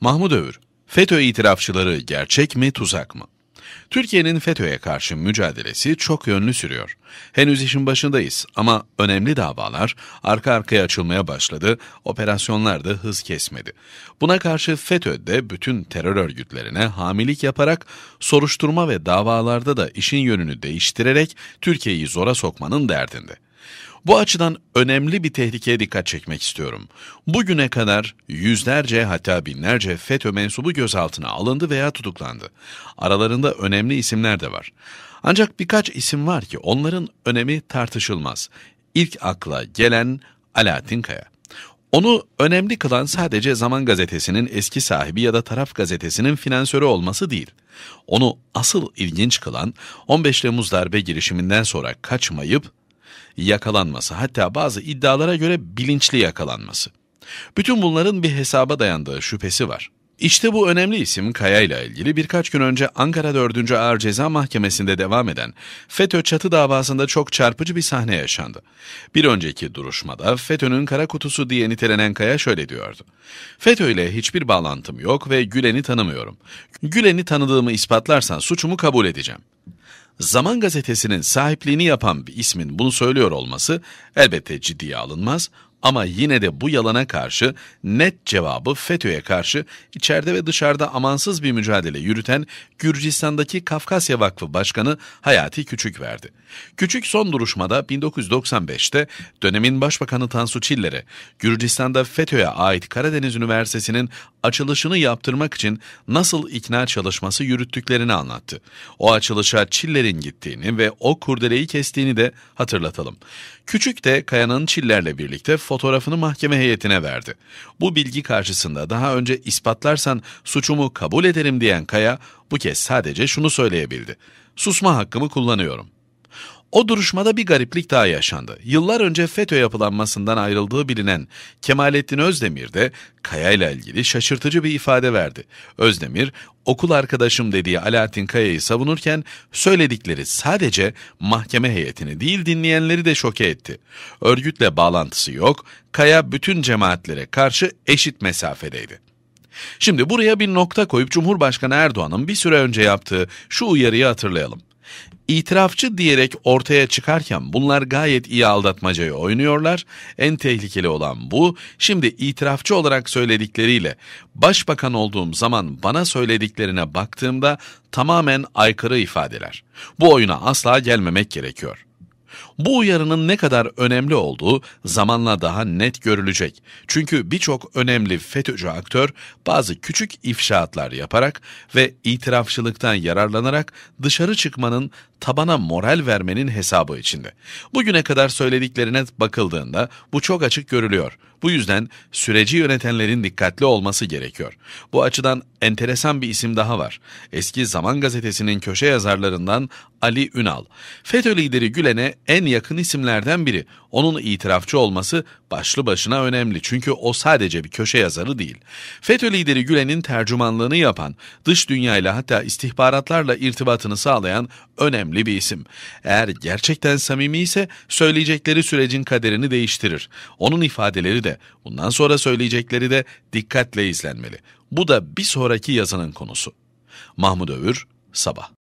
Mahmut Övür, FETÖ itirafçıları gerçek mi tuzak mı? Türkiye'nin FETÖ'ye karşı mücadelesi çok yönlü sürüyor. Henüz işin başındayız ama önemli davalar arka arkaya açılmaya başladı, operasyonlar da hız kesmedi. Buna karşı FETÖ de bütün terör örgütlerine hamilik yaparak soruşturma ve davalarda da işin yönünü değiştirerek Türkiye'yi zora sokmanın derdinde. Bu açıdan önemli bir tehlikeye dikkat çekmek istiyorum. Bugüne kadar yüzlerce hatta binlerce FETÖ mensubu gözaltına alındı veya tutuklandı. Aralarında önemli isimler de var. Ancak birkaç isim var ki onların önemi tartışılmaz. İlk akla gelen Alaaddin Kaya. Onu önemli kılan sadece Zaman Gazetesi'nin eski sahibi ya da Taraf Gazetesi'nin finansörü olması değil. Onu asıl ilginç kılan 15 Temmuz darbe girişiminden sonra kaçmayıp yakalanması hatta bazı iddialara göre bilinçli yakalanması. Bütün bunların bir hesaba dayandığı şüphesi var. İşte bu önemli isim Kaya ile ilgili birkaç gün önce Ankara 4. Ağır Ceza Mahkemesi'nde devam eden FETÖ çatı davasında çok çarpıcı bir sahne yaşandı. Bir önceki duruşmada FETÖ'nün kara kutusu diye nitelenen Kaya şöyle diyordu. FETÖ ile hiçbir bağlantım yok ve Gülen'i tanımıyorum. Gülen'i tanıdığımı ispatlarsan suçumu kabul edeceğim. Zaman gazetesinin sahipliğini yapan bir ismin bunu söylüyor olması elbette ciddiye alınmaz, ama yine de bu yalana karşı net cevabı FETÖ'ye karşı içeride ve dışarıda amansız bir mücadele yürüten Gürcistan'daki Kafkasya Vakfı Başkanı Hayati Küçük verdi. Küçük son duruşmada 1995'te dönemin Başbakanı Tansu Çiller'e Gürcistan'da FETÖ'ye ait Karadeniz Üniversitesi'nin açılışını yaptırmak için nasıl ikna çalışması yürüttüklerini anlattı. O açılışa Çiller'in gittiğini ve o kurdeleyi kestiğini de hatırlatalım. Küçük de Kaya'nın Çiller'le birlikte fotoğrafını mahkeme heyetine verdi. Bu bilgi karşısında daha önce ispatlarsan suçumu kabul ederim diyen Kaya bu kez sadece şunu söyleyebildi. Susma hakkımı kullanıyorum. O duruşmada bir gariplik daha yaşandı. Yıllar önce FETÖ yapılanmasından ayrıldığı bilinen Kemalettin Özdemir de Kaya ile ilgili şaşırtıcı bir ifade verdi. Özdemir, okul arkadaşım dediği Alaaddin Kaya'yı savunurken söyledikleri sadece mahkeme heyetini değil dinleyenleri de şoke etti. Örgütle bağlantısı yok, Kaya bütün cemaatlere karşı eşit mesafedeydi. Şimdi buraya bir nokta koyup Cumhurbaşkanı Erdoğan'ın bir süre önce yaptığı şu uyarıyı hatırlayalım. İtirafçı diyerek ortaya çıkarken bunlar gayet iyi aldatmacayı oynuyorlar. En tehlikeli olan bu. Şimdi itirafçı olarak söyledikleriyle başbakan olduğum zaman bana söylediklerine baktığımda tamamen aykırı ifadeler. Bu oyuna asla gelmemek gerekiyor. Bu uyarının ne kadar önemli olduğu zamanla daha net görülecek. Çünkü birçok önemli FETÖ'cü aktör bazı küçük ifşaatlar yaparak ve itirafçılıktan yararlanarak dışarı çıkmanın tabana moral vermenin hesabı içinde. Bugüne kadar söylediklerine bakıldığında bu çok açık görülüyor. Bu yüzden süreci yönetenlerin dikkatli olması gerekiyor. Bu açıdan enteresan bir isim daha var. Eski Zaman Gazetesi'nin köşe yazarlarından Ali Ünal. FETÖ lideri Gülen'e en yakın isimlerden biri. Onun itirafçı olması başlı başına önemli çünkü o sadece bir köşe yazarı değil. FETÖ lideri Gülen'in tercümanlığını yapan, dış dünyayla hatta istihbaratlarla irtibatını sağlayan önemli bir isim. Eğer gerçekten samimi ise söyleyecekleri sürecin kaderini değiştirir. Onun ifadeleri de bundan sonra söyleyecekleri de dikkatle izlenmeli. Bu da bir sonraki yazının konusu. Mahmut Övür, Sabah